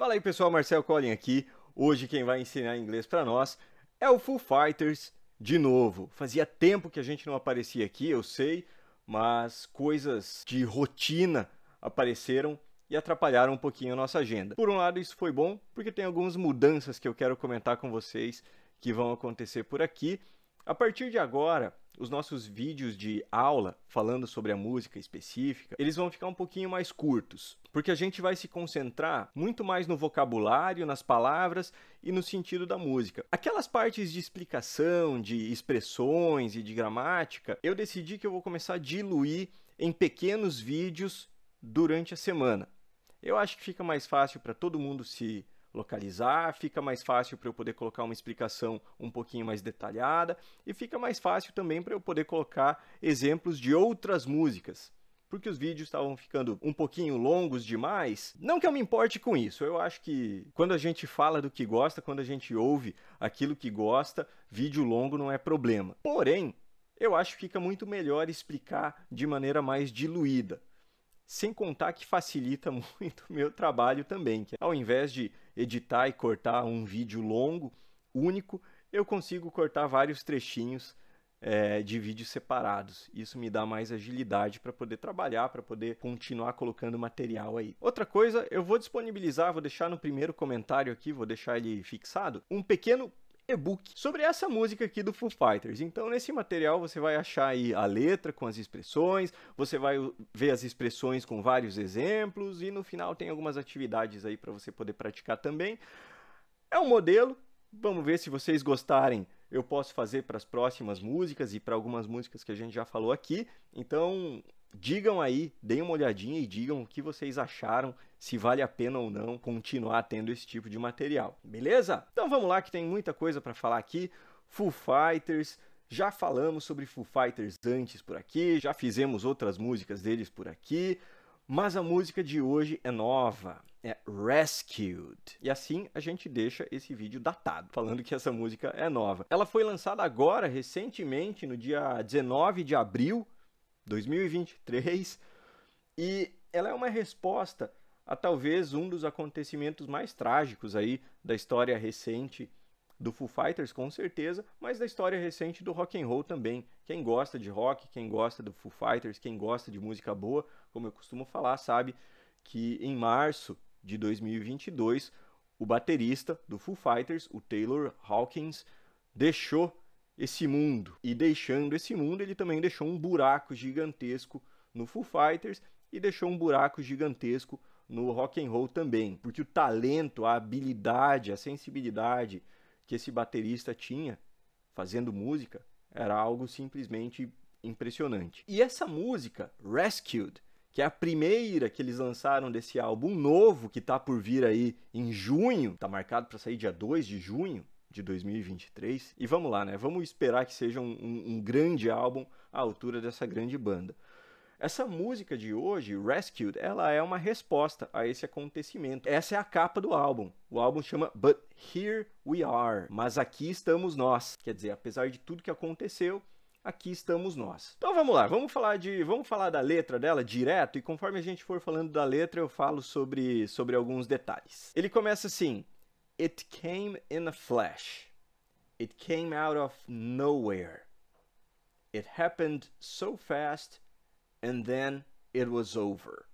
Fala aí pessoal, Marcel Collin aqui. Hoje quem vai ensinar inglês para nós é o Full Fighters de novo. Fazia tempo que a gente não aparecia aqui, eu sei, mas coisas de rotina apareceram e atrapalharam um pouquinho a nossa agenda. Por um lado, isso foi bom, porque tem algumas mudanças que eu quero comentar com vocês que vão acontecer por aqui. A partir de agora, os nossos vídeos de aula falando sobre a música específica, eles vão ficar um pouquinho mais curtos, porque a gente vai se concentrar muito mais no vocabulário, nas palavras e no sentido da música. Aquelas partes de explicação, de expressões e de gramática, eu decidi que eu vou começar a diluir em pequenos vídeos durante a semana. Eu acho que fica mais fácil para todo mundo se localizar, fica mais fácil para eu poder colocar uma explicação um pouquinho mais detalhada e fica mais fácil também para eu poder colocar exemplos de outras músicas. Porque os vídeos estavam ficando um pouquinho longos demais. Não que eu me importe com isso, eu acho que quando a gente fala do que gosta, quando a gente ouve aquilo que gosta, vídeo longo não é problema. Porém, eu acho que fica muito melhor explicar de maneira mais diluída sem contar que facilita muito o meu trabalho também, que é, ao invés de editar e cortar um vídeo longo, único, eu consigo cortar vários trechinhos é, de vídeos separados. Isso me dá mais agilidade para poder trabalhar, para poder continuar colocando material aí. Outra coisa, eu vou disponibilizar, vou deixar no primeiro comentário aqui, vou deixar ele fixado, um pequeno e-book sobre essa música aqui do Foo Fighters. Então, nesse material você vai achar aí a letra com as expressões, você vai ver as expressões com vários exemplos e no final tem algumas atividades aí para você poder praticar também. É um modelo, vamos ver se vocês gostarem. Eu posso fazer para as próximas músicas e para algumas músicas que a gente já falou aqui. Então, Digam aí, deem uma olhadinha e digam o que vocês acharam, se vale a pena ou não continuar tendo esse tipo de material, beleza? Então vamos lá que tem muita coisa para falar aqui. Foo Fighters, já falamos sobre Foo Fighters antes por aqui, já fizemos outras músicas deles por aqui, mas a música de hoje é nova, é Rescued. E assim a gente deixa esse vídeo datado, falando que essa música é nova. Ela foi lançada agora, recentemente, no dia 19 de abril 2023, e ela é uma resposta a talvez um dos acontecimentos mais trágicos aí da história recente do Foo Fighters, com certeza, mas da história recente do rock and roll também. Quem gosta de rock, quem gosta do Foo Fighters, quem gosta de música boa, como eu costumo falar, sabe que em março de 2022, o baterista do Foo Fighters, o Taylor Hawkins, deixou esse mundo. E deixando esse mundo, ele também deixou um buraco gigantesco no Foo Fighters e deixou um buraco gigantesco no rock and roll também, porque o talento, a habilidade, a sensibilidade que esse baterista tinha fazendo música era algo simplesmente impressionante. E essa música, Rescued, que é a primeira que eles lançaram desse álbum novo que está por vir aí em junho, está marcado para sair dia 2 de junho de 2023. E vamos lá, né? Vamos esperar que seja um, um, um grande álbum à altura dessa grande banda. Essa música de hoje, Rescued, ela é uma resposta a esse acontecimento. Essa é a capa do álbum. O álbum chama But Here We Are, mas aqui estamos nós. Quer dizer, apesar de tudo que aconteceu, aqui estamos nós. Então vamos lá, vamos falar de, vamos falar da letra dela direto e conforme a gente for falando da letra, eu falo sobre sobre alguns detalhes. Ele começa assim: It came in a flash. It came out of nowhere. It happened so fast and then it was over.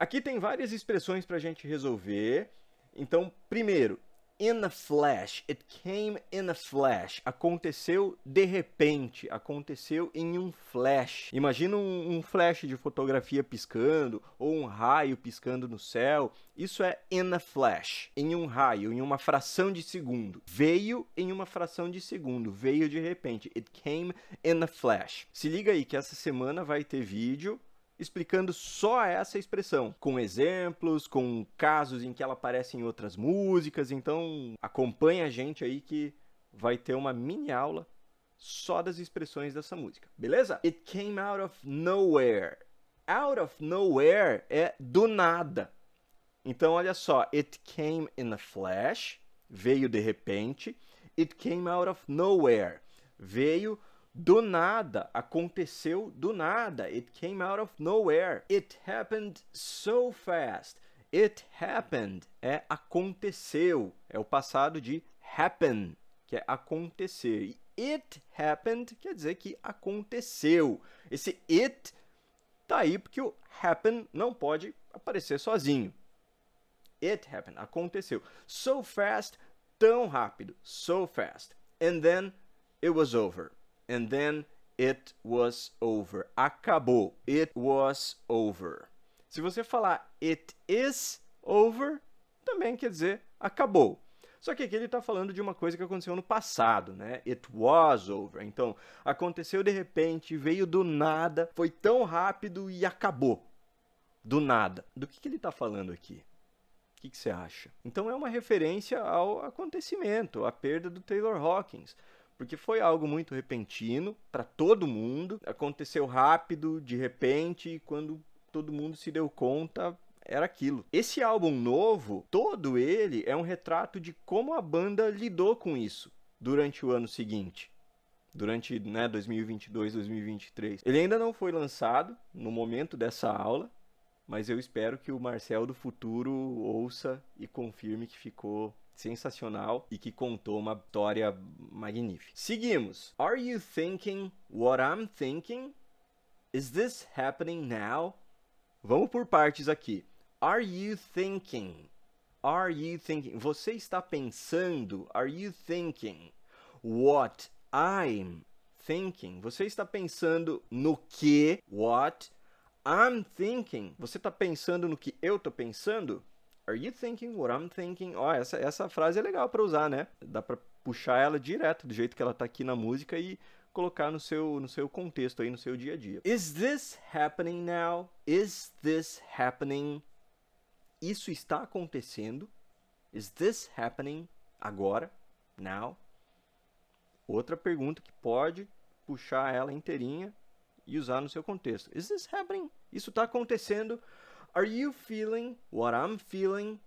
Aqui tem várias expressões para a gente resolver. Então, primeiro, in a flash. It came in a flash. Aconteceu de repente. Aconteceu em um flash. Imagina um, um, flash de fotografia piscando ou um raio piscando no céu. Isso é in a flash. Em um raio, em uma fração de segundo. Veio em uma fração de segundo. Veio de repente. It came in a flash. Se liga aí que essa semana vai ter vídeo explicando só essa expressão, com exemplos, com casos em que ela aparece em outras músicas. Então, acompanhe a gente aí que vai ter uma mini aula só das expressões dessa música, beleza? It came out of nowhere. Out of nowhere é do nada. Então, olha só, it came in a flash, veio de repente. It came out of nowhere, veio do nada, aconteceu do nada. It came out of nowhere. It happened so fast. It happened é aconteceu, é o passado de happen, que é acontecer. E it happened quer dizer que aconteceu. Esse it tá aí porque o happen não pode aparecer sozinho. It happened, aconteceu. So fast, tão rápido. So fast. And then it was over and then it was over. Acabou. It was over. Se você falar it is over, também quer dizer acabou. Só que aqui ele está falando de uma coisa que aconteceu no passado, né? It was over. Então, aconteceu de repente, veio do nada, foi tão rápido e acabou. Do nada. Do que, que ele está falando aqui? O que, que você acha? Então, é uma referência ao acontecimento, à perda do Taylor Hawkins porque foi algo muito repentino para todo mundo, aconteceu rápido, de repente, e quando todo mundo se deu conta, era aquilo. Esse álbum novo, todo ele é um retrato de como a banda lidou com isso durante o ano seguinte. Durante né, 2022, 2023. Ele ainda não foi lançado no momento dessa aula, mas eu espero que o Marcel do futuro ouça e confirme que ficou sensacional e que contou uma história magnífica. Seguimos. Are you thinking what I'm thinking? Is this happening now? Vamos por partes aqui. Are you thinking? Are you thinking? Você está pensando? Are you thinking? What I'm thinking? Você está pensando no que? What I'm thinking? Você está pensando no que eu estou pensando? Are you thinking what I'm thinking? Ó, oh, essa, essa frase é legal para usar, né? Dá para puxar ela direto do jeito que ela tá aqui na música e colocar no seu, no seu contexto aí, no seu dia a dia. Is this happening now? Is this happening? Isso está acontecendo? Is this happening agora? Now? Outra pergunta que pode puxar ela inteirinha e usar no seu contexto. Is this happening? Isso está acontecendo Are you feeling what I'm feeling?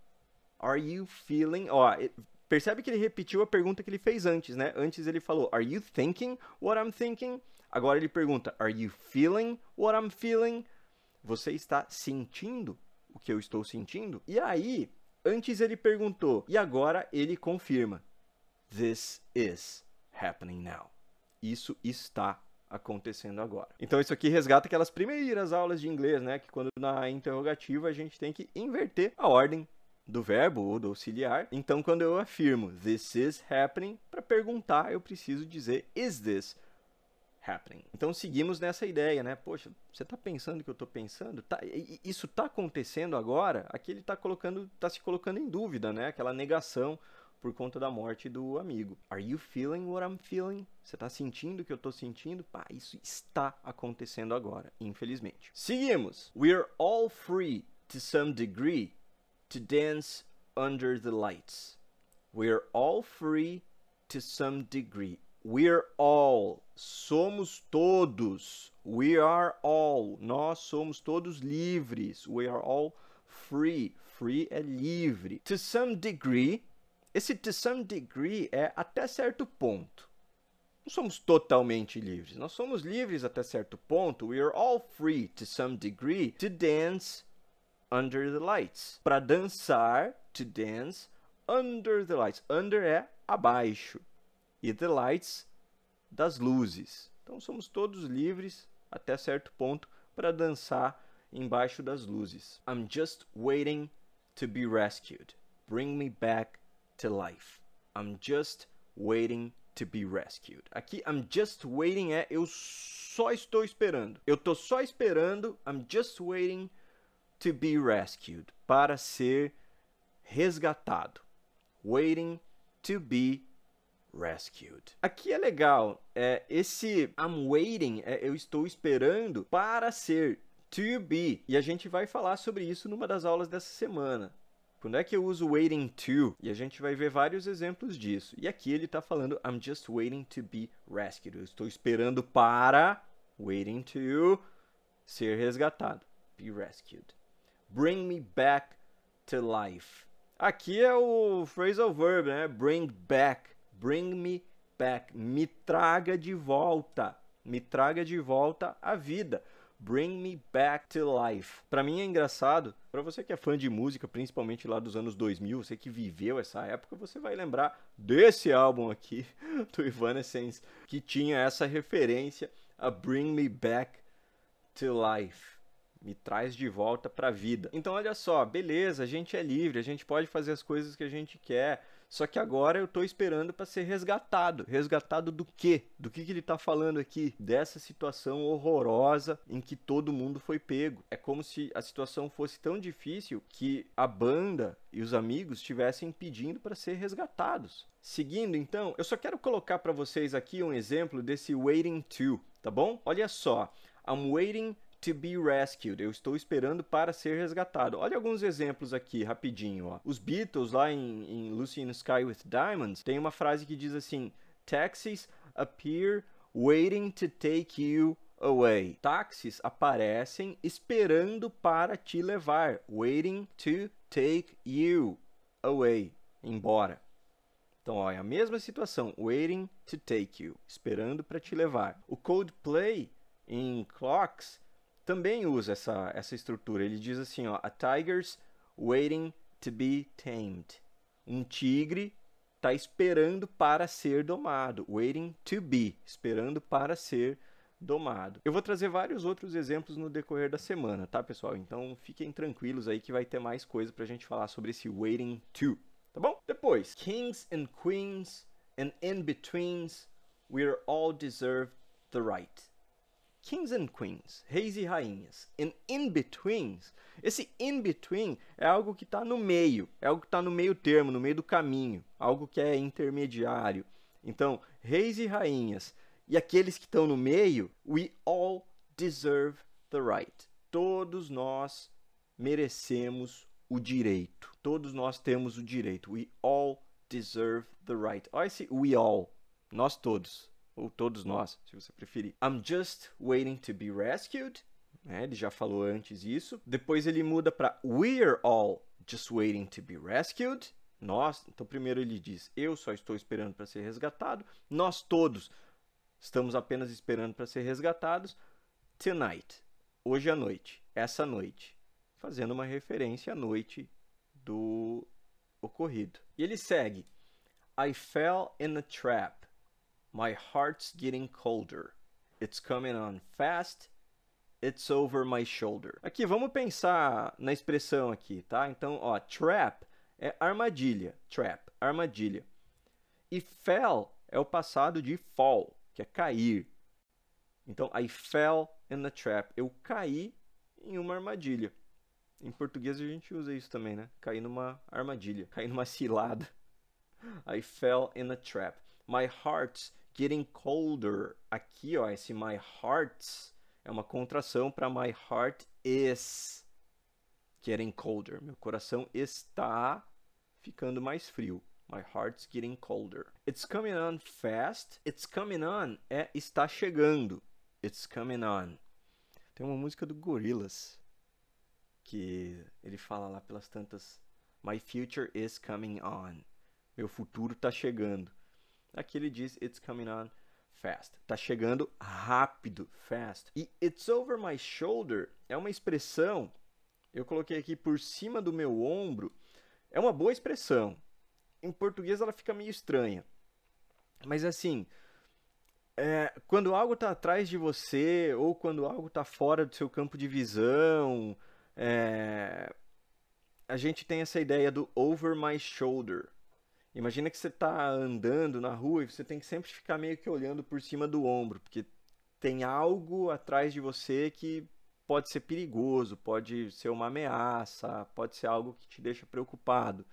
Are you feeling? Ó, percebe que ele repetiu a pergunta que ele fez antes, né? Antes ele falou, Are you thinking what I'm thinking? Agora ele pergunta, Are you feeling what I'm feeling? Você está sentindo o que eu estou sentindo? E aí, antes ele perguntou, e agora ele confirma, This is happening now. Isso está acontecendo agora. Então isso aqui resgata aquelas primeiras aulas de inglês, né, que quando na interrogativa a gente tem que inverter a ordem do verbo ou do auxiliar. Então quando eu afirmo this is happening, para perguntar eu preciso dizer is this happening. Então seguimos nessa ideia, né? Poxa, você está pensando o que eu estou pensando? Tá, isso está acontecendo agora? Aqui ele está colocando, tá se colocando em dúvida, né? Aquela negação por conta da morte do amigo. Are you feeling what I'm feeling? Você está sentindo o que eu estou sentindo? Pá, isso está acontecendo agora, infelizmente. Seguimos. We're all free to some degree to dance under the lights. We're all free to some degree. We're all. Somos todos. We are all. Nós somos todos livres. We are all free. Free é livre. To some degree, esse to some degree é até certo ponto. Não somos totalmente livres. Nós somos livres até certo ponto. We are all free to some degree to dance under the lights. Para dançar, to dance under the lights. Under é abaixo e the lights das luzes. Então somos todos livres até certo ponto para dançar embaixo das luzes. I'm just waiting to be rescued. Bring me back to life. I'm just waiting to be rescued. Aqui, I'm just waiting é eu só estou esperando. Eu estou só esperando, I'm just waiting to be rescued, para ser resgatado. Waiting to be rescued. Aqui é legal, é esse I'm waiting, é eu estou esperando para ser to be, e a gente vai falar sobre isso numa das aulas dessa semana. Quando é que eu uso waiting to? E a gente vai ver vários exemplos disso. E aqui ele está falando I'm just waiting to be rescued. Eu estou esperando para waiting to ser resgatado. Be rescued. Bring me back to life. Aqui é o phrasal verb, né? Bring back. Bring me back. Me traga de volta. Me traga de volta à vida. Bring Me Back to Life. Para mim é engraçado, para você que é fã de música, principalmente lá dos anos 2000, você que viveu essa época, você vai lembrar desse álbum aqui do Evanescence que tinha essa referência a Bring Me Back to Life me traz de volta para vida. Então, olha só, beleza, a gente é livre, a gente pode fazer as coisas que a gente quer, só que agora eu estou esperando para ser resgatado. Resgatado do quê? Do que, que ele está falando aqui? Dessa situação horrorosa em que todo mundo foi pego. É como se a situação fosse tão difícil que a banda e os amigos estivessem pedindo para ser resgatados. Seguindo então, eu só quero colocar para vocês aqui um exemplo desse waiting to, tá bom? Olha só, I'm waiting to be rescued. Eu estou esperando para ser resgatado. Olha alguns exemplos aqui, rapidinho. Ó. Os Beatles, lá em, em Lucy in the Sky with Diamonds, tem uma frase que diz assim: Taxis appear waiting to take you away. Táxis aparecem esperando para te levar. Waiting to take you away. Embora. Então, ó, é a mesma situação. Waiting to take you. Esperando para te levar. O Coldplay em Clocks também usa essa, essa estrutura. Ele diz assim, ó, a tiger's waiting to be tamed. Um tigre está esperando para ser domado. Waiting to be, esperando para ser domado. Eu vou trazer vários outros exemplos no decorrer da semana, tá, pessoal? Então fiquem tranquilos aí que vai ter mais coisa para a gente falar sobre esse waiting to, tá bom? Depois, kings and queens and in-betweens, we all deserve the right kings and queens, reis e rainhas, and in-betweens. Esse in-between é algo que está no meio, é algo que está no meio termo, no meio do caminho, algo que é intermediário. Então, reis e rainhas e aqueles que estão no meio, we all deserve the right. Todos nós merecemos o direito. Todos nós temos o direito. We all deserve the right. Olha esse we all. Nós todos ou todos nós, se você preferir. I'm just waiting to be rescued. É, ele já falou antes isso. Depois ele muda para We're all just waiting to be rescued. Nós, então primeiro ele diz: Eu só estou esperando para ser resgatado. Nós todos estamos apenas esperando para ser resgatados. Tonight, hoje à noite, essa noite, fazendo uma referência à noite do ocorrido. E ele segue: I fell in a trap. My heart's getting colder. It's coming on fast. It's over my shoulder. Aqui, vamos pensar na expressão aqui, tá? Então, ó, trap é armadilha. Trap, armadilha. E fell é o passado de fall, que é cair. Então, I fell in a trap. Eu caí em uma armadilha. Em português a gente usa isso também, né? Cair numa armadilha, cair numa cilada. I fell in a trap. My heart's Getting Colder. Aqui, ó, esse My Hearts é uma contração para My Heart Is Getting Colder. Meu coração está ficando mais frio. My heart's getting colder. It's coming on fast. It's coming on é está chegando. It's coming on. Tem uma música do Gorillaz que ele fala lá pelas tantas My future is coming on. Meu futuro está chegando. Aqui ele diz it's coming on fast. Tá chegando rápido, fast. E it's over my shoulder é uma expressão, eu coloquei aqui por cima do meu ombro. É uma boa expressão. Em português ela fica meio estranha. Mas assim, é, quando algo está atrás de você ou quando algo está fora do seu campo de visão, é, a gente tem essa ideia do over my shoulder. Imagina que você está andando na rua e você tem que sempre ficar meio que olhando por cima do ombro, porque tem algo atrás de você que pode ser perigoso, pode ser uma ameaça, pode ser algo que te deixa preocupado.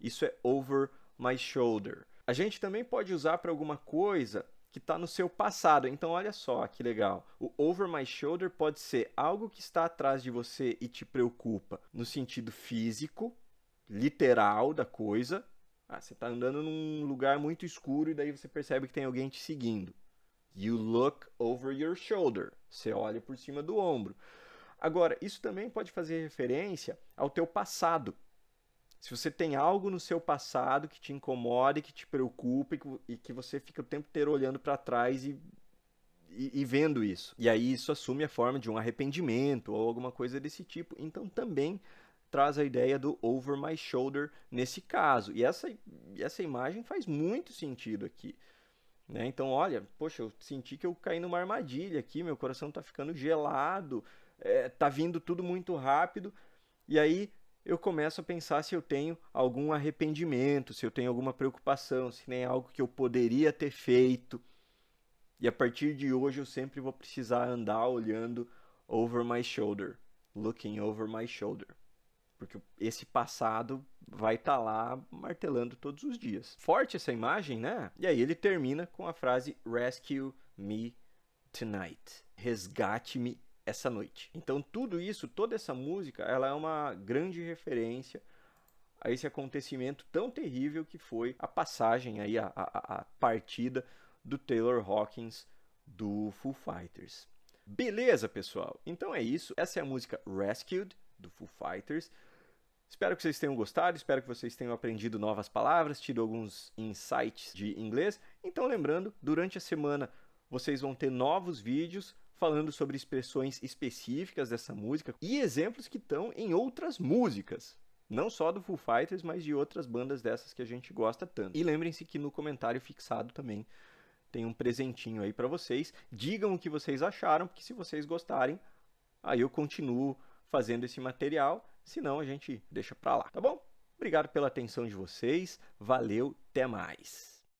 Isso é over my shoulder. A gente também pode usar para alguma coisa que está no seu passado. Então, olha só que legal. O over my shoulder pode ser algo que está atrás de você e te preocupa no sentido físico, literal da coisa, ah, você tá andando num lugar muito escuro e daí você percebe que tem alguém te seguindo. You look over your shoulder. Você olha por cima do ombro. Agora, isso também pode fazer referência ao teu passado. Se você tem algo no seu passado que te incomoda, que te preocupa e que você fica o tempo inteiro olhando para trás e, e, e vendo isso. E aí isso assume a forma de um arrependimento ou alguma coisa desse tipo. Então também traz a ideia do over my shoulder nesse caso. E essa, essa imagem faz muito sentido aqui. Né? Então, olha, poxa, eu senti que eu caí numa armadilha aqui, meu coração está ficando gelado, é, tá vindo tudo muito rápido. E aí eu começo a pensar se eu tenho algum arrependimento, se eu tenho alguma preocupação, se tem algo que eu poderia ter feito. E a partir de hoje eu sempre vou precisar andar olhando over my shoulder, looking over my shoulder. Porque esse passado vai estar tá lá martelando todos os dias. Forte essa imagem, né? E aí ele termina com a frase Rescue me tonight. Resgate-me essa noite. Então tudo isso, toda essa música, ela é uma grande referência a esse acontecimento tão terrível que foi a passagem aí a, a, a partida do Taylor Hawkins do Foo Fighters. Beleza, pessoal? Então é isso. Essa é a música Rescued do Foo Fighters. Espero que vocês tenham gostado, espero que vocês tenham aprendido novas palavras, tido alguns insights de inglês. Então, lembrando, durante a semana vocês vão ter novos vídeos falando sobre expressões específicas dessa música e exemplos que estão em outras músicas. Não só do Foo Fighters, mas de outras bandas dessas que a gente gosta tanto. E lembrem-se que no comentário fixado também tem um presentinho aí para vocês. Digam o que vocês acharam, porque se vocês gostarem, aí eu continuo fazendo esse material senão a gente deixa para lá, tá bom? Obrigado pela atenção de vocês, valeu, até mais.